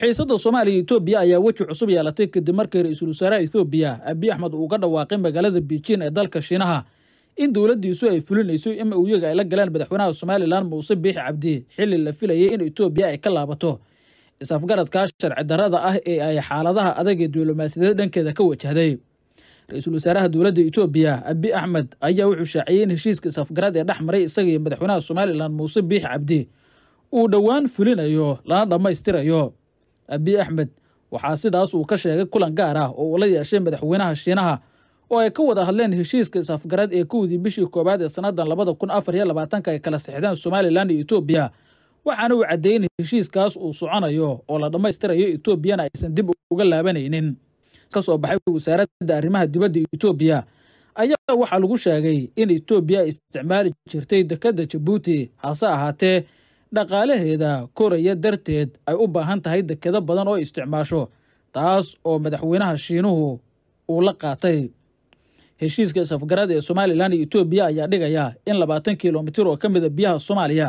xiisada soomaaliya etoobiya ayaa weji cusub yeelatay kadib markii ra-iisul wasaaraha ethoobiya abiy axmed uu uga dhawaaqay magaalada biijin ee dalka shiinaha in dowladdiisu ay fulinayso in awyaga ay la galeen madaxweynaha somalilan muuse biixi cabdi xilli la filayay in etoobiya ay ka laabato is-afgaradkaa sharci darrada ah ee ay xaaladaha adag ee diblomaasiyada dhankeeda ka wajahday ra-iisul wasaaraha dowladda etoobiya abi axmed ayaa wuxuu shaaciyey in heshiiska is-afgarad ee dhex maray isaga iyo madaxweynaha somalilan muuse biixi cabdi uu dhowaan fulinayo lana dhammaystirayo abiy axmed waxaa sidaas uu ka sheegay kulan gaar ah oo uu la yeeshay madaxweynaha shiinaha oo ay ka wada hadleen heshiiska is-afgarad ee kowdii bishii koowaad ee sannadan labada kun afar iyo labaatanka ay kala sixdeen somalilan iyo etoobiya waxaana uu caddeeyey in heshiiskaas uu soconayo oo la dhammaystirayo etoobiyana aysan dib uga laabanaynin ka soo baxay wasaaradda arrimaha dibadda etoobiya ayaa waxaa lagu sheegay in etoobiya ay isticmaali jirtay dekadda jabuuti hase ahaatee dhaqaalaheeda koraya darteed ay u baahan tahay dekedo badan oo isticmaasho taas oo madaxweynaha shiinuhu uu la qaatay heshiiska safgarada ee somalilan iyo etoobiya ayaa dhigaya in labaatan kilomitir oo ka mida ah biyaha soomaaliya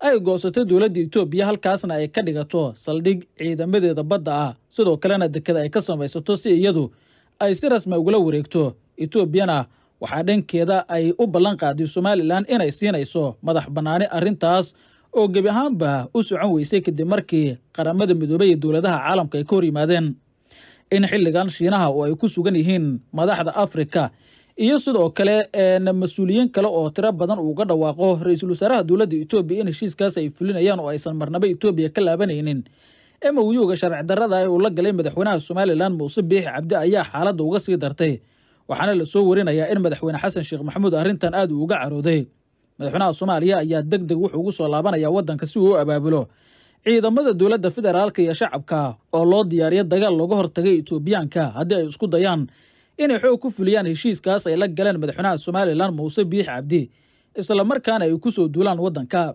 ay goosato dowladda etoobiya halkaasna ay ka dhigato saldhig ciidamadeeda badda ah sidoo kalena dekeda ay ka samaysato si iyadu ay si rasmi ugula wareegto etoobiyana waxaa dhankeeda ay u ballan qaaday somalilan inay siinayso madax bannaani arrintaas oo gebi ahaanba u socon weysay kadib markii qaramada midoobey ee dowladaha caalamka ay ka hor yimaadeen in xilligan shiinaha oo ay ku sugan yihiin madaxda afrika iyo sidoo kale mas-uuliyiin kale oo tiro badan uuga dhawaaqo ra-iisul wasaaraha dowladda etoobiya in heshiiskaas ay fulinayaan oo aysan marnaba etoobiya ka laabanaynin emawiyuga sharci darada uu la galay madaxweynaha somalilan muuse biix cabdi ayaa xaaladda uga sii dartay waxaana la soo warinayaa in madaxweyne xasan sheekh maxamuud arrintan aad uu uga carooday madaxweynaha soomaaliya ayaa deg deg wuxuu ugu soo laabanaya waddanka si uu u abaabulo ciidamada dowladda federaalka iyo shacabka oo loo diyaariyo dagaal looga hortagay etoobiyaanka haddii ay isku dayaan inay xoog ku fuliyaan heshiiskaas ay la galeen madaxweynaha somalilan muuse biix cabdi isla markaana ay ku soo duulaan waddanka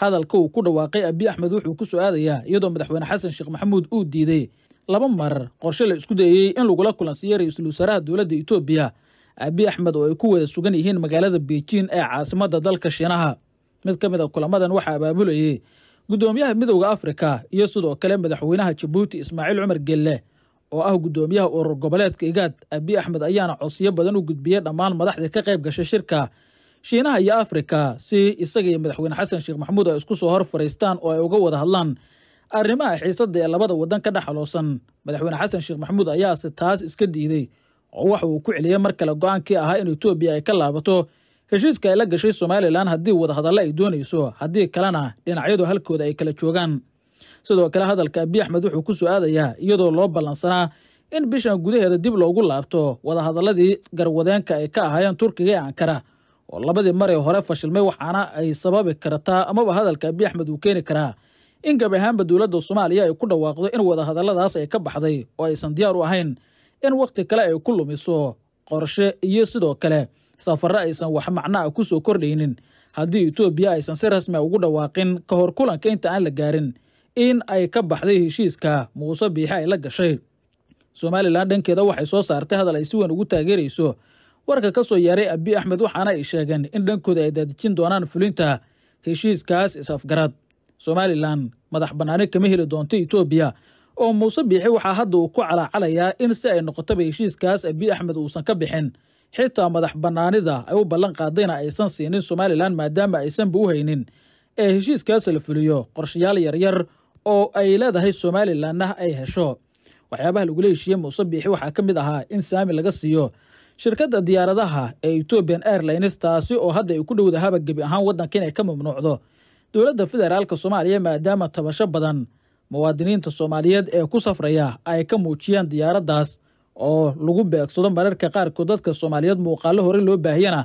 hadalka uu ku dhawaaqay abi axmed wuxuu ku soo aadayaa iyadoo madaxweyne xasan sheekh maxamuud uu diiday laba mar qorshe la isku dayayey in lagula kulansiiyo ra-iisul wasaaraha dowladda itoobiya aabi axmed oo ay ku wada sugan yihiin magaalada beijin ee caasimadda dalka shiinaha mid ka mid a ah kulamadan waxaa abaabulayay guddoomiyaha midowda afrika iyo sidoo kale madaxweynaha jabuuti ismaaciil cumar gelle oo ah guddoomiyaha urur goboleedka igaad abiy axmed ayaana codsiyo badan u gudbiyey dhammaan madaxdii ka qayb gashay shirka shiinaha iyo afrika si isaga iyo madaxweyne xasan sheekh maxamuud ay isku soo hor fariistaan oo ay uga wada hadlaan arrimaha xiisadda ee labada waddan ka dhexaloosan madaxweyne xasan sheekh maxamuud ayaase taas iska diiday oo waxa uu ku celiyey mar kale go-aankii ahaa in etoobiya ay ka laabato heshiiska ay la gashay somalilan haddii wadahadallo ay doonayso haddii kalena dhinacyadu halkooda ay kala joogaan sidoo kale hadalka abiy axmed wuxuu ku soo aadayaa iyadoo loo ballansanaa in bishan gudaheeda dib loogu laabto wadahadalladii garwadeenka ay ka ahaayeen turkiga ee ankara oo labadii maree hore fashilmay waxaana ay sababi kartaa amaba hadalka abiy axmed uu keeni karaa in gab ahaanba dowladda soomaaliya ay ku dhawaaqdo in wadahadalladaas ay ka baxday oo aysan diyaar u ahayn in wakhti kale ay ku lumiso qorshe iyo sidoo kale safaro aysan wax macnoa ah ku soo kordhaynin haddii itoobiya aysan si rasmi ah ugu dhawaaqin ka hor kulanka inta aan la gaarin in ay ka baxday heshiiska muuse biixe ay la gashay somalilan dhankeeda waxay soo saartay hadal ay si weyn ugu taageerayso warka ka soo yaaray abiy axmed waxaana ay sheegeen in dhankooda ay daadijin doonaan fulinta heshiiskaas is-afgarad somalilan madax bannaani kama heli doonta itoobiya oo muuse biixi waxaa hadda uu ku calaacalayaa in si ay noqotaba heshiiskaas abiy axmed uusan ka bixin xitaa madax bannaanida ay u ballan qaadayna aysan siinin somalilan maadaama aysanba u haynin ee heshiiskaas la fuliyo qorshayaal yaryar oo ay leedahay somalilanna ay hesho waxyaabaha lagula heshiiyey muuse biixi waxaa ka mid ahaa in saami laga siiyo shirkadda diyaaradaha ee ethoobian airlines taasi oo hadda ay ku dhowdahaba gebi ahaan waddanka inay ka mamnuucdo dowladda federaalka soomaaliya maadaama tabasho badan muwaadiniinta soomaaliyeed ee ku safraya ay ka muujiyaan diyaaraddaas oo lagu beegsado mararka qaarkood dadka soomaaliyeed muuqaallo hore loo baahiyana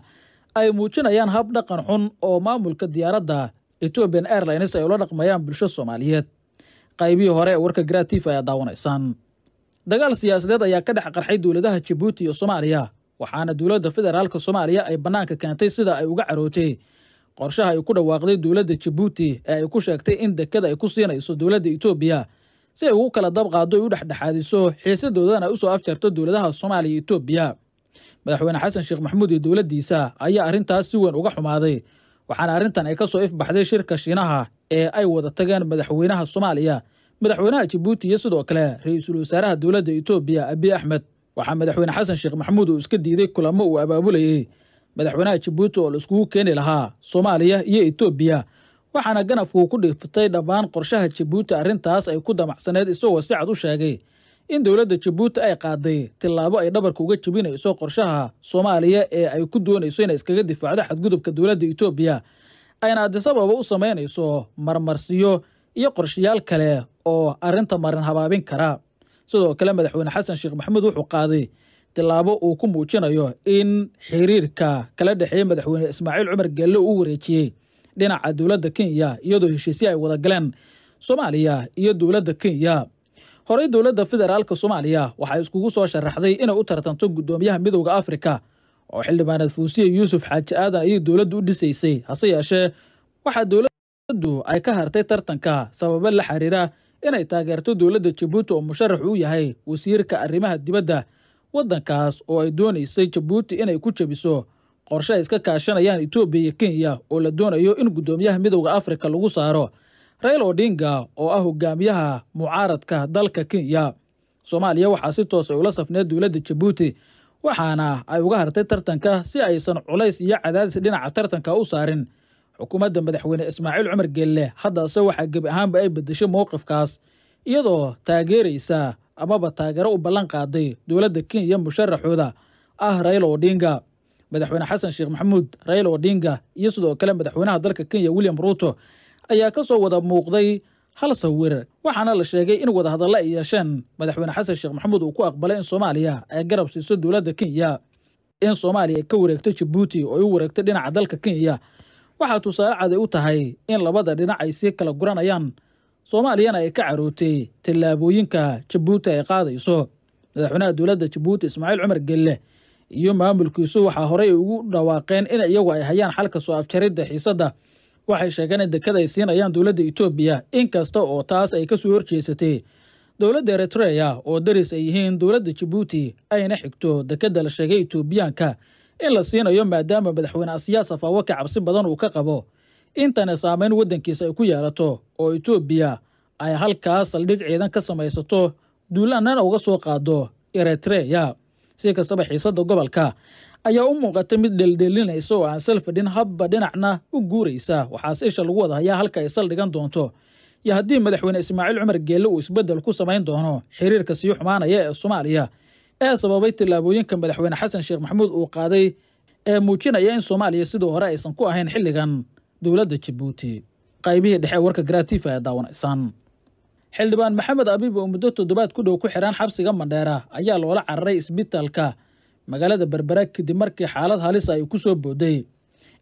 ay muujinayaan hab dhaqan xun oo maamulka diyaaradda ethiobian airlines ay ula dhaqmayaan bulsho soomaaliyeed qaybihii hore ee warka gratif ayaa daawanaysan dagaal siyaasadeed ayaa ka dhex qarxay dowladaha jibuuti iyo soomaaliya waxaana dowladda federaalka soomaaliya ay bannaanka keentay sida ay uga carootay qorshaha ay ku dhawaaqday dowladda jabuuti ee ay ku sheegtay in dekada ay ku siinayso dowladda itoobiya si ay ugu kala dabqaado ay u dhexdhexaadiso xiisadoodan xiisadoodana usoo afjarto dowladaha soomaaliya itoobiya madaxweyne xasan sheekh maxamuud iyo dowladdiisa ayaa arrintaas si weyn uga xumaaday waxaana arrintan ay ka soo ifbaxday shirka shiinaha ee ay wada tageen madaxweynaha soomaaliya madaxweynaha jabuuti iyo sidoo kale ra-iisul wasaaraha dowladda itoobiya abiy axmed waxaa madaxweyne xasan sheekh maxamuud uu iska diiday kulamo uu abaabulayey madaxweynaha jabuuti oo la iskugu keeni lahaa soomaaliya iyo etoobiya waxaana ganafku ku dhiifatay dhammaan qorshaha jabuuti arrintaas ay ku damacsaneed isagoo si cad u sheegay in dowladda jabuuti ay qaaday tillaabo ay dhabarka uga jibinayso qorshaha soomaaliya ee ay ku doonayso inay iskaga difaacdo xadgudubka dowladda etoobiya ayna addisababa u samaynayso marmarsiyo iyo qorshayaal kale oo arrinta marin habaabin kara sidoo kale madaxweyne xasan sheekh maxamuud wuxuu qaaday tilaabo uu ku muujinayo in xiriirka kala dhexeeya madaxweyne ismaaciil cumar geelle uu wareejiyey dhinaca dowladda kenya iyadoo heshiisyo ay wada galeen soomaaliya iyo dowladda kenya horey dowladda federaalka soomaaliya waxay iskugu soo sharaxday inay u tartanto guddoomiyaha midowda afrika oo xildhibaaneed fuusiya yuusuf xaaji aadan ayay dowladdu u dhisaysay hase yeeshee waxaa dowladdu ay ka hartay tartanka sababo la xiriira inay taageerto dowladda jabuuti oo musharax uu yahay wasiirka arrimaha dibadda waddankaas oo ay doonaysay jabuuti inay ku jabiso qorshe ay iska kaashanayaan itoobiya iyo kenya oo la doonayo in guddoomiyaha midowda afrika lagu saaro raila odhinga oo ah hogaamiyaha mucaaradka dalka kenya soomaaliya waxaa si toos ay ah ula safneed dowladda jabuuti waxaana ay uga hartay tartanka si aysan culays iyo cadaadis dhinaca tartanka u saarin xukuumadda madaxweyne ismaaciil cumar geelle haddaase waxaa gebi ahaanba ay beddeshay mowqifkaas iyadoo taageeraysa amaba taageero u ballan qaaday dowladda kenya musharaxooda ah raila odinga madaxweyne xasan sheekh maxamuud raila odinga iyo sidoo kale madaxweynaha dalka kenya william ruuto ayaa ka soo wada muuqday hal sawir waxaana la sheegay in wadahadalla ay yeesheen madaxweyne xasan sheekh maxamuud uu ku aqbalay in soomaaliya ay garab siiso dowladda kenya in soomaaliya ay ka wareegto jabuuti oo ay u wareegto dhinaca dalka kenya waxaa tusaale cad ay u tahay in labada dhinac ay sii kala guranayaan soomaaliyana ay ka carootay tallaabooyinka jabuuti ay qaadayso madaxweynaha dowladda jabuuti ismaaciil cumar gelle iyo maamulkiisu waxaa horey ugu dhawaaqeen in iyagu ay hayaan xalka soo afjaridda xiisadda waxay sheegeen in dekada ay siinayaan dowladda etoobiya inkasta oo taas ay ka soo horjeesatay dowladda eritreya oo daris ay yihiin dowladda jabuuti ayna xigto dekedda la sheegay etoobiyaanka in la siinayo maadaama madaxweyne asiyaasa afaawo cabsi badan uu ka qabo intana saameyn waddankiisa ay ku yeelato oo etoobiya ay halkaas saldhig ciidan ka samaysato duulaanana uga soo qaado eritreya si kastaba xiisadda gobolka ayaa u muuqata mid dheeldheelinaysa oo aan salfadhin habba dhinacna u guuraysa waxaase isha lagu wada hayaa halka ay saldhigan doonto iyo haddii madaxweyne ismaaciil cumar geelle uu isbeddel ku samayn doono xiriirka sii xumaanaya ee soomaaliya ee sababay tillaabooyinka madaxweyne xasan sheekh maxamuud uu qaaday ee muujinaya in soomaaliya sidii hore aysan ku ahayn xilligan dowladda jabuuti qaybihii dhexe warka garatiifa ee daawanaysaan xildhibaan maxamed abiib oo muddo toddobaad ku dhow ku xidhaan xabsiga mandheera ayaa loola cararay isbitaalka magaalada berbera kadib markii xaalad halis ay ku soo booday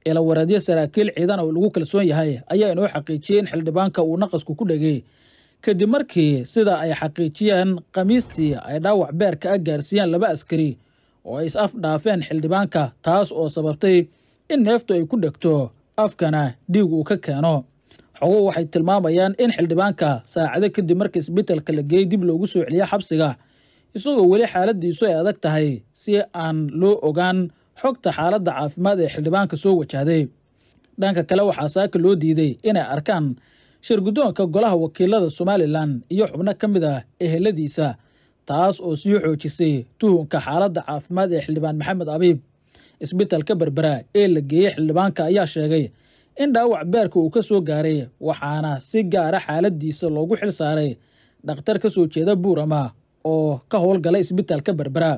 ila wareedyo saraakiil ciidan oo lagu kalsoon yahay ayaa inoo xaqiijiyey in xildhibaanka uu naqasku ku dhegay kadib markii sida ay xaqiijiyeen khamiistii ay dhaawac beerka a gaarsiiyeen laba askari oo ay is af dhaafeen xildhibaanka taas oo sababtay in neeftu ay ku dhegto afkana dhiig uu ka keeno xogo waxay tilmaamayaan in xildhibaanka saacado kadib marka isbitelka la geeyey dib loogu soo celiya xabsiga isagoo weli xaaladiisu ay adag tahay si aan loo ogaan xogta xaaladda caafimaad ee xildhibaanka soo wajahday dhanka kale waxaa saaka loo diiday inay arkaan shirgudoonka golaha wakiilada somalilan iyo xubno ka mid ah eheladiisa taas oo sii xoojisay tuhunka xaaladda caafimaad ee xildhibaan maxamed abiib isbitaalka berbera ee la geeyey xildhibaanka ayaa sheegay in dhaawac beerka uu ka soo gaaray waxaana si gaara ah xaaladdiisa loogu xil saaray dhakhtar ka soo jeeda buurama oo ka howlgala isbitaalka berbera